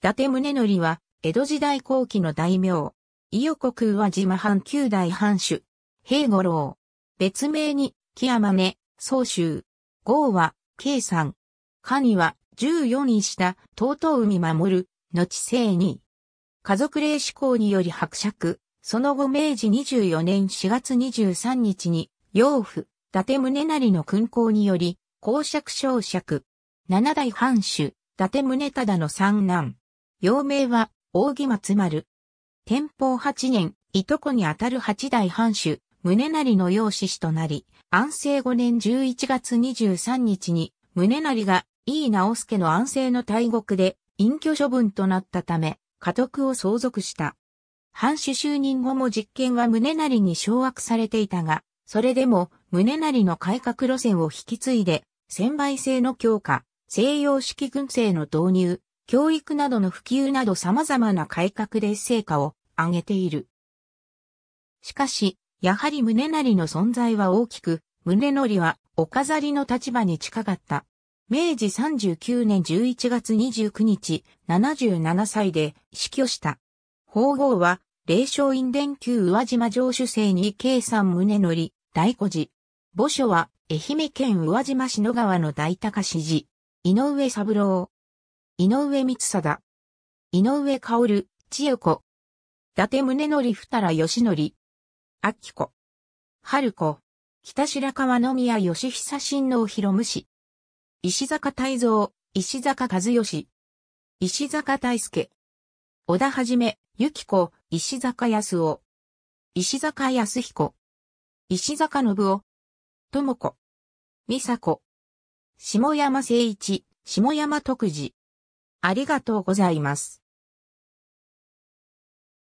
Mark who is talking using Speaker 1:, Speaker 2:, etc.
Speaker 1: 伊達宗
Speaker 2: 則は、江戸時代後期の大名。伊予国宇和島藩九代藩主。平五郎。別名に、木山根、宗州。豪は、慶山。には、十四位下、尊海守、る、後正二。家族霊志向により伯爵。その後明治二十四年四月二十三日に、養父、伊達宗成の勲功により、公爵昇爵。七代藩主、伊達宗忠の三男。幼名は、扇松丸。天保八年、いとこにあたる八代藩主、宗成の養子子となり、安政五年11月23日に、宗成が、井伊直助の安政の大獄で、隠居処分となったため、家督を相続した。藩主就任後も実権は宗成に掌握されていたが、それでも、宗成の改革路線を引き継いで、専売制の強化、西洋式軍政の導入、教育などの普及など様々な改革で成果を上げている。しかし、やはり宗成の存在は大きく、宗則はお飾りの立場に近かった。明治39年11月29日、77歳で死去した。法号は、霊昇院伝宮宇和島城主生に算。胸宗則、大古寺。墓所は、愛媛県宇和島市野川の大高市寺。井上三郎。井上光貞。井上薫、千代子。伊達宗則二良義則。明子。春子。北白川宮義久親王広武氏。石坂泰蔵、石坂和義。石坂大介。小田はじめ、ゆき子、石坂康夫。石坂康
Speaker 3: 彦。石坂信夫。智子。美佐子。下山誠一、下山徳次。ありがとうございます。